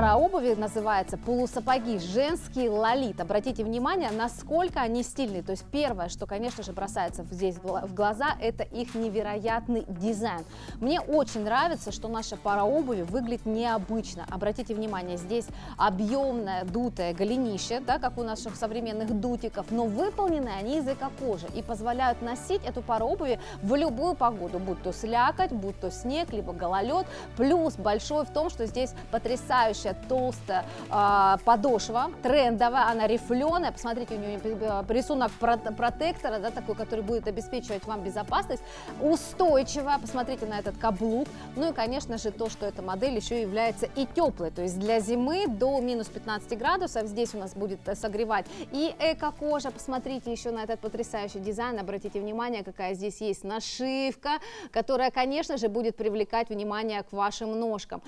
пара обуви называется полусапоги женские лолит. Обратите внимание, насколько они стильные. То есть первое, что, конечно же, бросается здесь в глаза, это их невероятный дизайн. Мне очень нравится, что наша пара обуви выглядит необычно. Обратите внимание, здесь объемное дутое голенище, да, как у наших современных дутиков, но выполнены они из эко-кожи и позволяют носить эту пару обуви в любую погоду, будь то слякоть, будь то снег, либо гололед. Плюс большой в том, что здесь потрясающая следующая толстая э, подошва, трендовая, она рифленая. Посмотрите, у нее э, рисунок протектора, да, такой, который будет обеспечивать вам безопасность. Устойчивая, посмотрите на этот каблук. Ну и, конечно же, то, что эта модель еще является и теплой. То есть для зимы до минус 15 градусов здесь у нас будет э, согревать и эко-кожа. Посмотрите еще на этот потрясающий дизайн. Обратите внимание, какая здесь есть нашивка, которая, конечно же, будет привлекать внимание к вашим ножкам.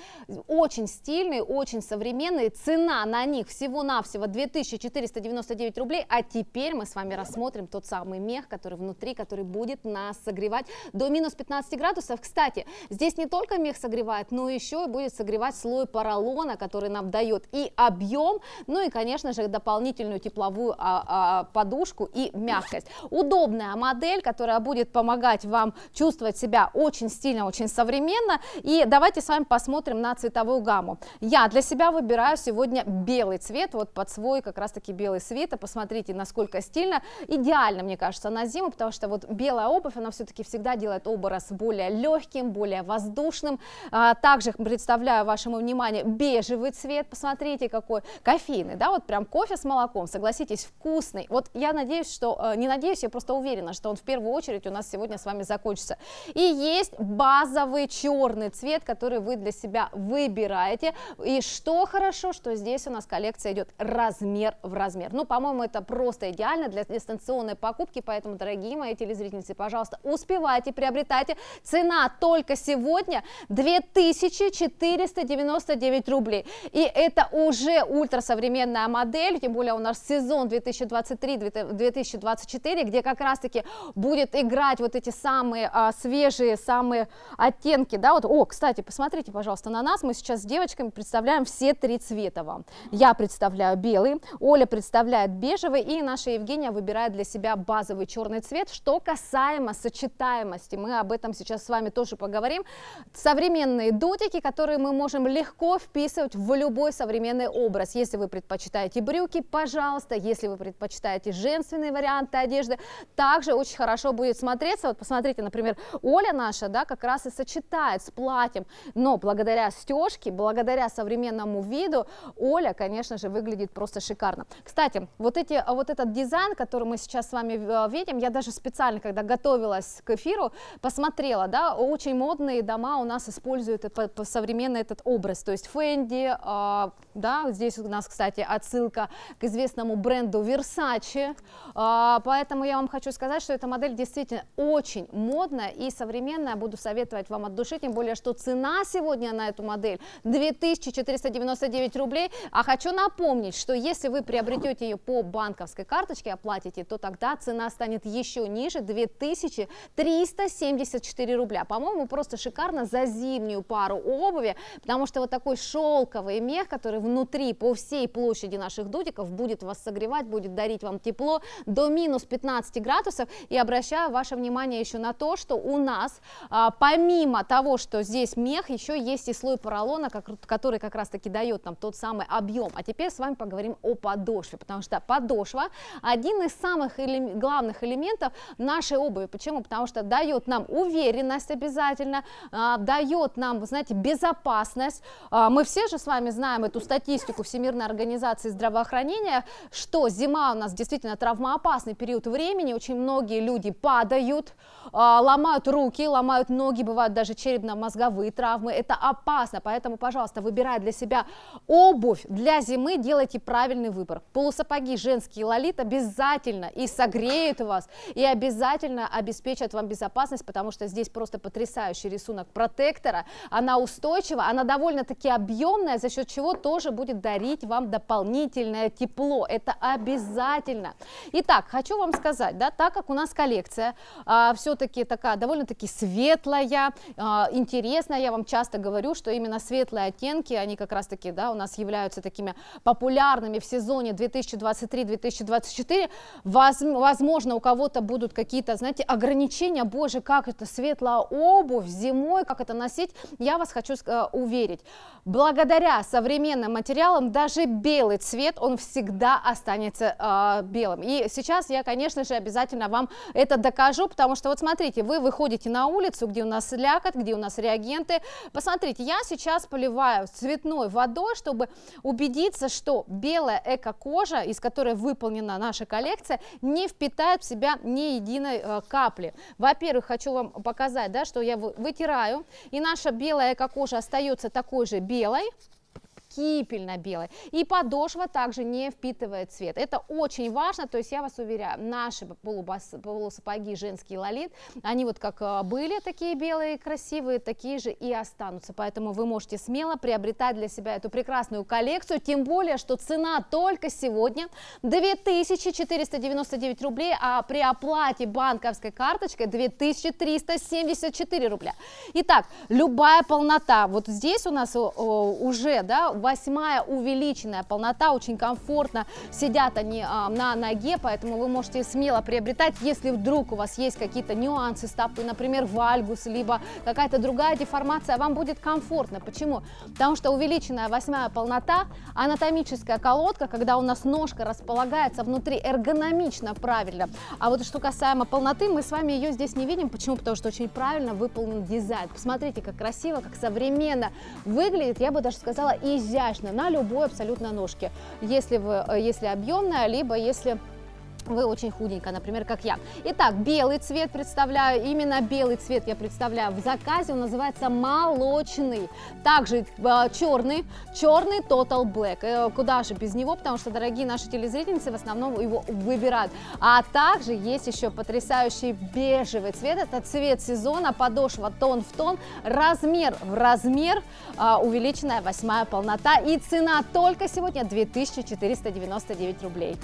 Очень стильный, очень очень современные. Цена на них всего-навсего 2499 рублей. А теперь мы с вами рассмотрим тот самый мех, который внутри, который будет нас согревать до минус 15 градусов. Кстати, здесь не только мех согревает, но еще и будет согревать слой поролона, который нам дает и объем, ну и, конечно же, дополнительную тепловую а, а, подушку и мягкость. Удобная модель, которая будет помогать вам чувствовать себя очень стильно, очень современно. И давайте с вами посмотрим на цветовую гамму. Я для для себя выбираю сегодня белый цвет, вот под свой как раз-таки белый свитер. Посмотрите, насколько стильно. Идеально, мне кажется, на зиму, потому что вот белая обувь, она все-таки всегда делает образ более легким, более воздушным. А, также представляю вашему вниманию бежевый цвет. Посмотрите, какой кофейный, да, вот прям кофе с молоком, согласитесь, вкусный. Вот я надеюсь, что, э, не надеюсь, я просто уверена, что он в первую очередь у нас сегодня с вами закончится. И есть базовый черный цвет, который вы для себя выбираете. И что хорошо, что здесь у нас коллекция идет размер в размер. Ну, по-моему, это просто идеально для дистанционной покупки, поэтому, дорогие мои телезрительницы, пожалуйста, успевайте, приобретайте. Цена только сегодня 2499 рублей. И это уже ультрасовременная модель, тем более у нас сезон 2023-2024, где как раз-таки будет играть вот эти самые а, свежие, самые оттенки, да, вот, о, кстати, посмотрите, пожалуйста, на нас, мы сейчас с девочками представляем представляем все три цвета вам. Я представляю белый, Оля представляет бежевый, и наша Евгения выбирает для себя базовый черный цвет. Что касаемо сочетаемости, мы об этом сейчас с вами тоже поговорим. Современные дутики, которые мы можем легко вписывать в любой современный образ. Если вы предпочитаете брюки, пожалуйста, если вы предпочитаете женственные варианты одежды, также очень хорошо будет смотреться. Вот посмотрите, например, Оля наша, да, как раз и сочетает с платьем, но благодаря стежке, благодаря современным современному виду, Оля, конечно же, выглядит просто шикарно. Кстати, вот, эти, а вот этот дизайн, который мы сейчас с вами э, видим, я даже специально, когда готовилась к эфиру, посмотрела, да, очень модные дома у нас используют современно этот образ, то есть Fendi, а, да, здесь у нас, кстати, отсылка к известному бренду Versace, а, поэтому я вам хочу сказать, что эта модель действительно очень модная и современная, буду советовать вам от души, тем более, что цена сегодня на эту модель 2400 499 рублей. А хочу напомнить, что если вы приобретете ее по банковской карточке, оплатите, то тогда цена станет еще ниже 2374 рубля. По-моему, просто шикарно за зимнюю пару обуви, потому что вот такой шелковый мех, который внутри по всей площади наших дудиков будет вас согревать, будет дарить вам тепло до минус 15 градусов. И обращаю ваше внимание еще на то, что у нас, а, помимо того, что здесь мех, еще есть и слой поролона, который как раз раз-таки дает нам тот самый объем. А теперь с вами поговорим о подошве, потому что подошва один из самых элем... главных элементов нашей обуви. Почему? Потому что дает нам уверенность обязательно, а, дает нам, вы знаете, безопасность. А, мы все же с вами знаем эту статистику Всемирной организации здравоохранения, что зима у нас действительно травмоопасный период времени, очень многие люди падают, а, ломают руки, ломают ноги, бывают даже черепно-мозговые травмы, это опасно, поэтому, пожалуйста, выбирай для для себя обувь для зимы, делайте правильный выбор. Полусапоги женские лолит обязательно и согреют вас, и обязательно обеспечат вам безопасность, потому что здесь просто потрясающий рисунок протектора. Она устойчива, она довольно-таки объемная, за счет чего тоже будет дарить вам дополнительное тепло. Это обязательно. Итак, хочу вам сказать, да, так как у нас коллекция а, все-таки такая довольно-таки светлая, а, интересная, я вам часто говорю, что именно светлые оттенки, они как раз-таки, да, у нас являются такими популярными в сезоне 2023-2024, возможно, у кого-то будут какие-то, знаете, ограничения, боже, как это, светлая обувь зимой, как это носить, я вас хочу э, уверить, благодаря современным материалам даже белый цвет, он всегда останется э, белым. И сейчас я, конечно же, обязательно вам это докажу, потому что вот смотрите, вы выходите на улицу, где у нас лякоть, где у нас реагенты, посмотрите, я сейчас поливаю цветную ледяной водой, чтобы убедиться, что белая эко-кожа, из которой выполнена наша коллекция, не впитает в себя ни единой э, капли. Во-первых, хочу вам показать, да, что я вытираю, и наша белая эко-кожа остается такой же белой, кипельно-белый. И подошва также не впитывает цвет. Это очень важно, то есть я вас уверяю, наши полусапоги женские лолит, они вот как э, были такие белые красивые, такие же и останутся. Поэтому вы можете смело приобретать для себя эту прекрасную коллекцию, тем более, что цена только сегодня 2499 рублей, а при оплате банковской карточкой 2374 рубля. Итак, любая полнота. Вот здесь у нас э, э, уже, да, восьмая увеличенная полнота, очень комфортно сидят они а, на ноге, поэтому вы можете смело приобретать, если вдруг у вас есть какие-то нюансы стопы например, вальгус, либо какая-то другая деформация, вам будет комфортно. Почему? Потому что увеличенная восьмая полнота, анатомическая колодка, когда у нас ножка располагается внутри эргономично правильно. А вот что касаемо полноты, мы с вами ее здесь не видим. Почему? Потому что очень правильно выполнен дизайн. Посмотрите, как красиво, как современно выглядит, я бы даже сказала, изящно изящно на любой абсолютно ножке, если, вы, э, если объемная, либо если вы очень худенькая, например, как я. Итак, белый цвет представляю, именно белый цвет я представляю в заказе, он называется молочный. Также э, черный, черный Total Black, э, куда же без него, потому что дорогие наши телезрительницы в основном его выбирают. А также есть еще потрясающий бежевый цвет, это цвет сезона, подошва тон в тон, размер в размер, э, увеличенная восьмая полнота и цена только сегодня 2499 рублей.